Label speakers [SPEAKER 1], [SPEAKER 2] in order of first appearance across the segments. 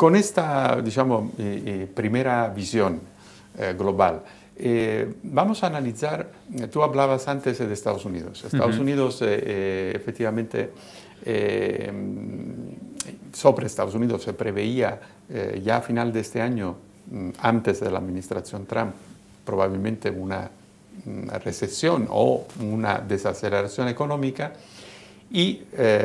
[SPEAKER 1] Con esta, digamos, eh, eh, primera visión eh, global, vamos a analizar, tú hablabas antes de Estados Unidos. Estados Unidos, efectivamente, sobre Estados Unidos se preveía ya a final de este año, mm, antes de la administración Trump, probablemente una, recesión o una desaceleración económica. Y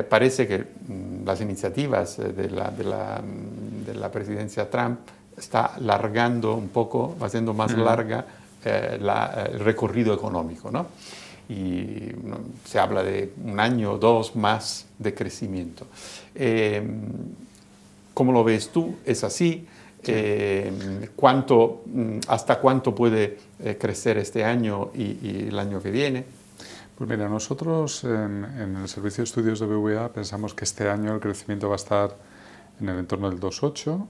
[SPEAKER 1] parece que mm, las iniciativas de la mm, de la presidencia Trump está largando un poco, haciendo más larga eh, el recorrido económico. ¿no? Y se habla de un año o dos más de crecimiento. Em, ¿Cómo lo ves tú? ¿Es así? Em, ¿cuánto, mm, ¿Hasta cuánto puede
[SPEAKER 2] eh, crecer este año y, el año que viene? Pues mira, nosotros en, en, el Servicio de Estudios de BVA pensamos que este año el crecimiento va a estar en el entorno del 2,8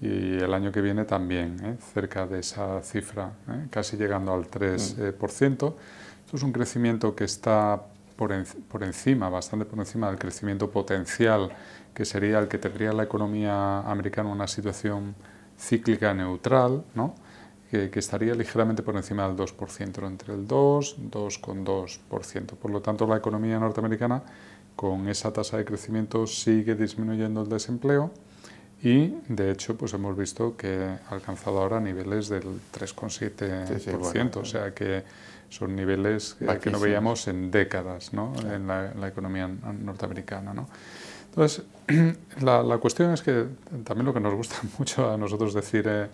[SPEAKER 2] y el año que viene también, ¿eh? cerca de esa cifra, ¿eh? casi llegando al 3%. Mm. Eh, Esto es un crecimiento que está por, por, encima, bastante por encima del crecimiento potencial, que sería el que tendría la economía americana una situación cíclica neutral, ¿no? que, que estaría ligeramente por encima del 2%, entre el 2, 2,2%. Por lo tanto, la economía norteamericana con esa tasa de crecimiento sigue disminuyendo el desempleo y de hecho pues hemos visto que ha alcanzado ahora niveles del 3,7%, eh. o sea que son niveles eh, que no veíamos en décadas en, la, economía norteamericana. Entonces, la, cuestión es que también lo que nos gusta mucho a nosotros decir eh,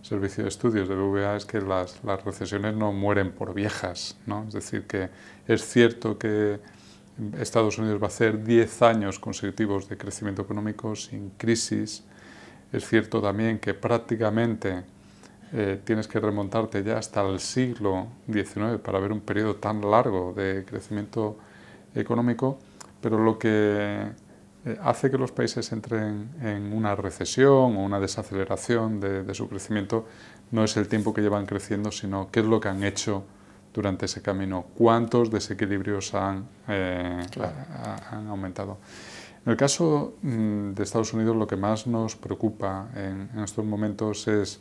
[SPEAKER 2] Servicio de Estudios de BVA es que las, recesiones no mueren por viejas, es decir, que es cierto que Estados Unidos va a hacer 10 años consecutivos de crecimiento económico sin crisis. Es cierto también que prácticamente eh, tienes que remontarte ya hasta el siglo XIX para ver un periodo tan largo de crecimiento económico, pero lo que eh, hace que los países entren en una recesión o una desaceleración de, de su crecimiento no es el tiempo que llevan creciendo, sino qué es lo que han hecho durante ese camino, cuántos desequilibrios han, eh, han aumentado. En el caso mm, de Estados Unidos, lo que más nos preocupa en, en, estos momentos es,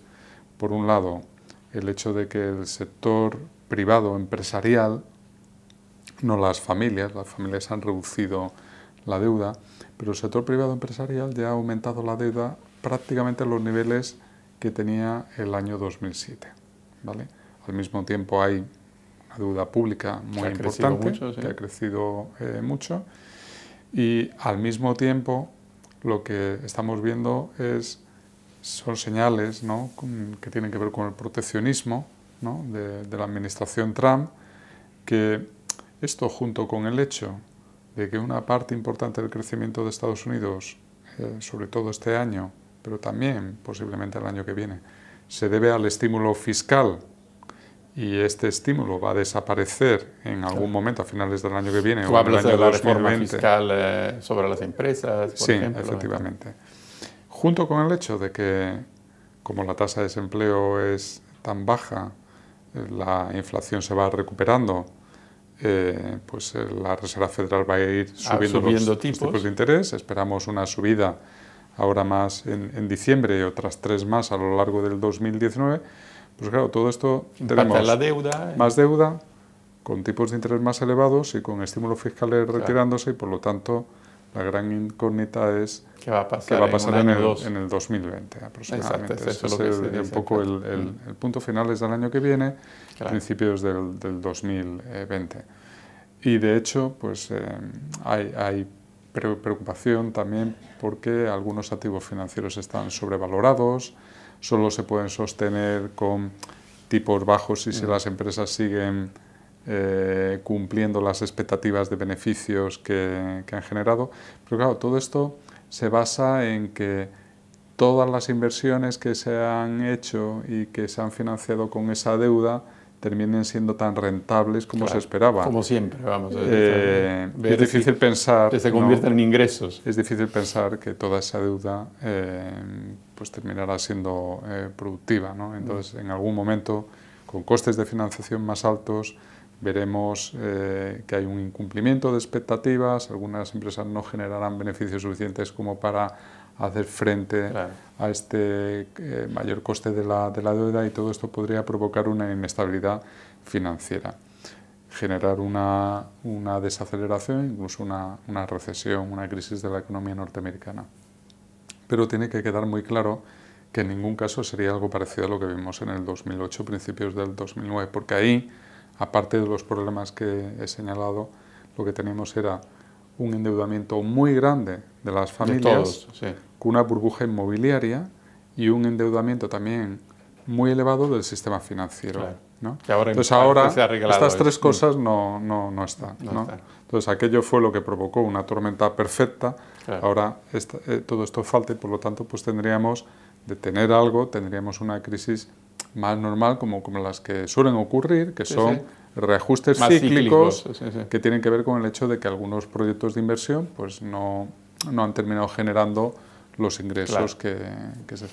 [SPEAKER 2] por un lado, el hecho de que el sector privado, empresarial, no las familias, las familias han reducido la deuda, pero el sector privado empresarial ya ha aumentado la deuda prácticamente a los niveles que tenía el año 2007. ¿vale? Al mismo tiempo hay deuda pública muy importante, que ha crecido eh, mucho, y al mismo tiempo lo que estamos viendo es, son señales que tienen que ver con el proteccionismo de, la administración Trump, que esto junto con el hecho de que una parte importante del crecimiento de Estados Unidos, eh, sobre todo este año, pero también posiblemente el año que viene, se debe al estímulo fiscal y este estímulo va a desaparecer en algún momento a finales del año que viene o en año de la reforma fiscal
[SPEAKER 1] eh, sobre las empresas, sí, efectivamente.
[SPEAKER 2] Junto con el hecho de que, como la tasa de desempleo es tan baja, eh, la inflación se va recuperando, eh, pues la Reserva Federal va a ir ah, subiendo, tipos. de interés. Esperamos una subida ahora más en, en diciembre y otras tres más a lo largo del 2019 pues claro, todo esto tenemos deuda, eh. más deuda, con tipos de interés más elevados y con estímulos fiscales retirándose y por lo tanto la gran incógnita es qué va a pasar, en, el, 2020 aproximadamente. Exacto, es es lo que el, un poco mm. el, punto final es del año que viene, principios del, 2020. Y de hecho, pues eh, hay, hay preocupación también porque algunos activos financieros están sobrevalorados, solo se pueden sostener con tipos bajos y si mm. las empresas siguen eh, cumpliendo las expectativas de beneficios que han generado. Pero claro, todo esto se basa en que todas las inversiones que se han hecho y que se han financiado con esa deuda terminen siendo tan rentables como se esperaba. Como siempre, vamos. A es eh, difícil pensar... Que se convierten en ingresos. Es difícil pensar que toda esa deuda eh, pues terminará siendo eh, productiva. ¿no? Entonces, mm. en algún momento, con costes de financiación más altos, veremos que hay un incumplimiento de expectativas, algunas empresas no generarán beneficios suficientes como para hacer frente a este eh, mayor coste de la, deuda y todo esto podría provocar una inestabilidad financiera, generar una, desaceleración, incluso una, una recesión, una crisis de la economía norteamericana. Pero tiene que quedar muy claro que en ningún caso sería algo parecido a lo que vimos en el 2008, principios del 2009, porque ahí, aparte de los problemas que he señalado, lo que teníamos era un endeudamiento muy grande de las familias, con una burbuja inmobiliaria y un endeudamiento también muy elevado del sistema financiero. Ahora Entonces ahora estas tres mm. cosas no, no, no están. Entonces aquello fue lo que provocó una tormenta perfecta. Ahora eh, todo esto falta y por lo tanto pues tendríamos de tener algo, tendríamos una crisis más normal como, como las que suelen ocurrir, que son reajustes cíclicos, que tienen que ver con el hecho de que algunos proyectos de inversión pues no, no han terminado generando los ingresos que, que se